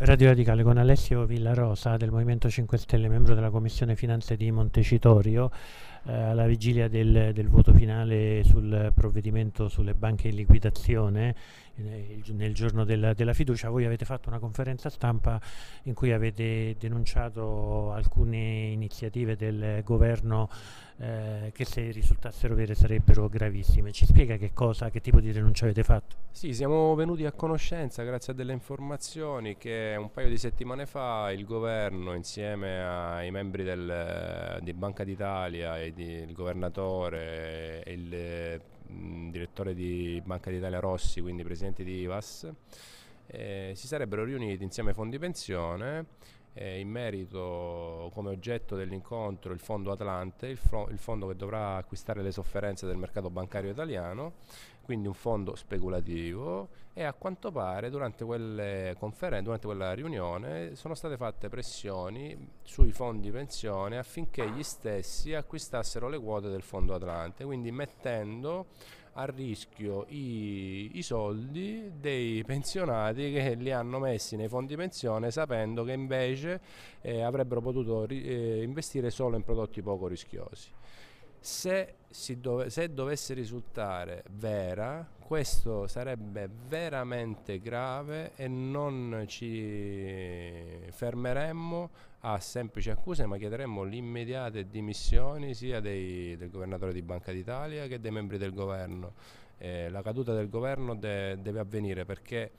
Radio Radicale con Alessio Villarosa del Movimento 5 Stelle, membro della Commissione Finanze di Montecitorio. Eh, alla vigilia del, del, voto finale sul provvedimento sulle banche in liquidazione, eh, nel giorno della, della, fiducia, voi avete fatto una conferenza stampa in cui avete denunciato alcune iniziative del governo eh, che se risultassero vere sarebbero gravissime. Ci spiega che cosa, che tipo di denuncia avete fatto? Sì, siamo venuti a conoscenza grazie a delle informazioni che un paio di settimane fa il governo insieme ai membri del, di Banca d'Italia e Guidi, il governatore e il mh, mm, direttore di Banca d'Italia Rossi, quindi presidente di IVAS, eh, si sarebbero riuniti insieme ai fondi pensione eh, in merito come oggetto dell'incontro il fondo Atlante, il, fro- il fondo che dovrà acquistare le sofferenze del mercato bancario italiano quindi un fondo speculativo e a quanto pare durante, conferen- durante quella riunione sono state fatte pressioni sui fondi pensione affinché gli stessi acquistassero le quote del fondo Atlante, quindi mettendo a rischio i, i, soldi dei pensionati che li hanno messi nei fondi pensione sapendo che invece eh, avrebbero potuto ri- eh, investire solo in prodotti poco rischiosi. Se, dove, se dovesse risultare vera, questo sarebbe veramente grave e non ci fermeremmo a semplici accuse, ma chiederemmo l'immediate dimissioni sia dei, del governatore di Banca d'Italia che dei membri del governo. Eh, la caduta del governo de- deve avvenire perché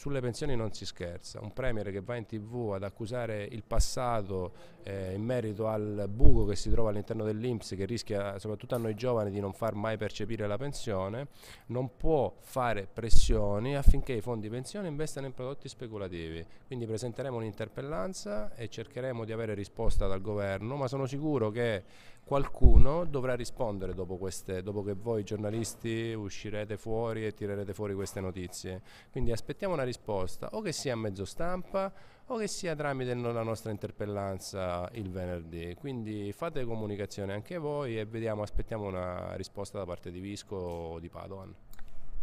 sulle pensioni non si scherza, un Premier che va in tv ad accusare il passato eh, in merito al buco che si trova all'interno dell'Inps che rischia soprattutto a noi giovani di non far mai percepire la pensione, non può fare pressioni affinché i fondi pensione investano in prodotti speculativi. Quindi presenteremo un'interpellanza e cercheremo di avere risposta dal governo, ma sono sicuro che qualcuno dovrà rispondere dopo, queste, dopo che voi giornalisti uscirete fuori e tirerete fuori queste notizie. Quindi aspettiamo una risposta risposta, o che sia a mezzo stampa o che sia tramite la nostra interpellanza il venerdì. Quindi fate comunicazione anche voi e vediamo, aspettiamo una risposta da parte di Visco o di Padoan.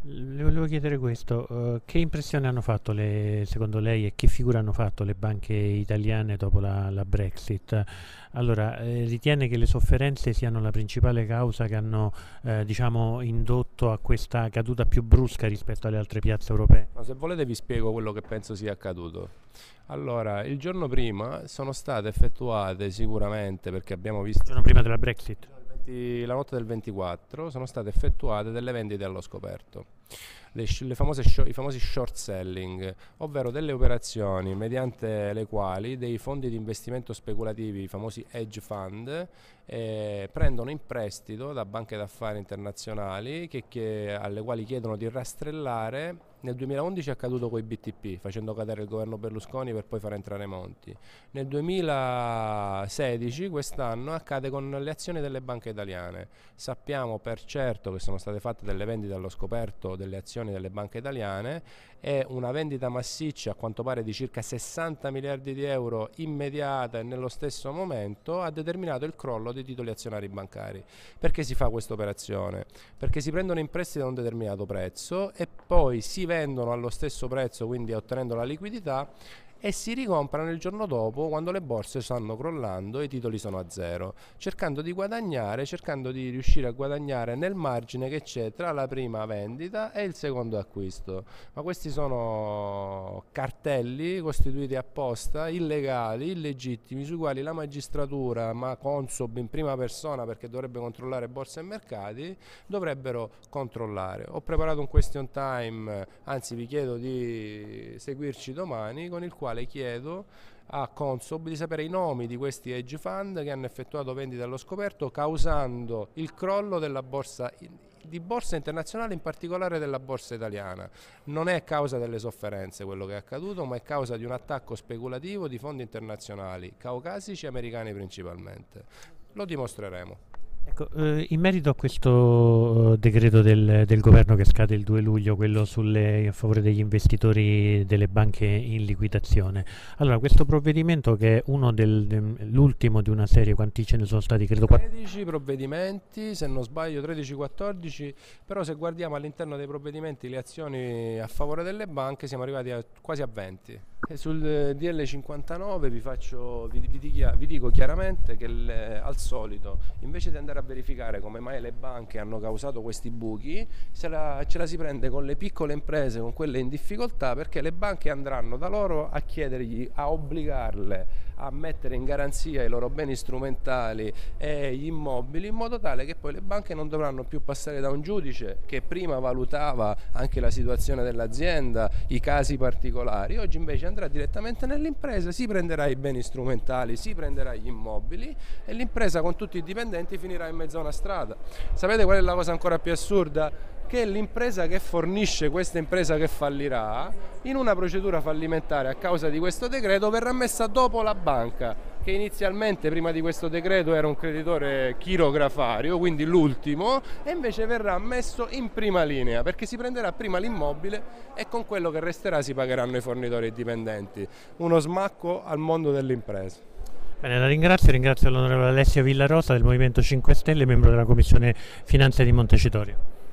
Le volevo chiedere questo, uh, che impressione hanno fatto le, secondo lei e che figura hanno fatto le banche italiane dopo la, la Brexit? Allora, eh, ritiene che le sofferenze siano la principale causa che hanno eh, diciamo, indotto a questa caduta più brusca rispetto alle altre piazze europee? Ma se volete vi spiego quello che penso sia accaduto. Allora, il giorno prima sono state effettuate sicuramente, perché abbiamo visto... Il giorno prima della Brexit? durante la notte del 24 sono state effettuate delle vendite allo scoperto, le, le famose i famosi short selling, ovvero delle operazioni mediante le quali dei fondi di investimento speculativi, i famosi hedge fund, eh, prendono in prestito da banche d'affari internazionali che, che, alle quali chiedono di rastrellare. Nel 2011 è accaduto con i BTP, facendo cadere il governo Berlusconi per poi far entrare Monti. Nel 2016, quest'anno, accade con le azioni delle banche italiane. Sappiamo per certo che sono state fatte delle vendite allo scoperto delle azioni delle banche italiane e una vendita massiccia, a quanto pare di circa 60 miliardi di euro immediata e nello stesso momento, ha determinato il crollo dei titoli azionari bancari. Perché si fa questa operazione? Perché si prendono in prestito a un determinato prezzo e poi si vendono allo stesso prezzo, quindi ottenendo la liquidità, e si ricomprano il giorno dopo quando le borse stanno crollando e i titoli sono a zero, cercando di guadagnare, cercando di riuscire a guadagnare nel margine che c'è tra la prima vendita e il secondo acquisto. Ma questi sono cartelli costituiti apposta, illegali, illegittimi, sui quali la magistratura, ma Consob in prima persona perché dovrebbe controllare borse e mercati, dovrebbero controllare. Ho preparato un question time, anzi vi chiedo di seguirci domani con il quale quale chiedo a Consob di sapere i nomi di questi hedge fund che hanno effettuato vendite allo scoperto causando il crollo della borsa di borsa internazionale, in particolare della borsa italiana. Non è causa delle sofferenze quello che è accaduto, ma è causa di un attacco speculativo di fondi internazionali, caucasici e americani principalmente. Lo dimostreremo. Ecco, eh, in merito a questo eh, decreto del, del, governo che scade il 2 luglio, quello sulle, a favore degli investitori delle banche in liquidazione, allora questo provvedimento che è uno dell'ultimo di una serie, quanti ce ne sono stati? Credo 13 provvedimenti, se non sbaglio 13-14, però se guardiamo all'interno dei provvedimenti le azioni a favore delle banche siamo arrivati a, quasi a 20. Sul eh, DL59 vi, faccio, vi, vi, vi dico chiaramente che le, eh, al solito invece di andare a verificare come mai le banche hanno causato questi buchi, la, ce la si prende con le piccole imprese, con quelle in difficoltà, perché le banche andranno da loro a chiedergli, a obbligarle a mettere in garanzia i loro beni strumentali e gli immobili in modo tale che poi le banche non dovranno più passare da un giudice che prima valutava anche la situazione dell'azienda, i casi particolari, oggi invece andrà direttamente nell'impresa, si prenderà i beni strumentali, si prenderà gli immobili e l'impresa con tutti i dipendenti finirà in mezzo a una strada. Sapete qual è la cosa ancora più assurda? Che l'impresa che fornisce questa impresa che fallirà, in una procedura fallimentare a causa di questo decreto, verrà messa dopo la banca che inizialmente prima di questo decreto era un creditore chirografario, quindi l'ultimo, e invece verrà messo in prima linea perché si prenderà prima l'immobile e con quello che resterà si pagheranno i fornitori e i dipendenti. Uno smacco al mondo dell'impresa. Bene, la ringrazio, ringrazio l'onorevole Alessio Villarosa del Movimento 5 Stelle, membro della Commissione Finanze di Montecitorio.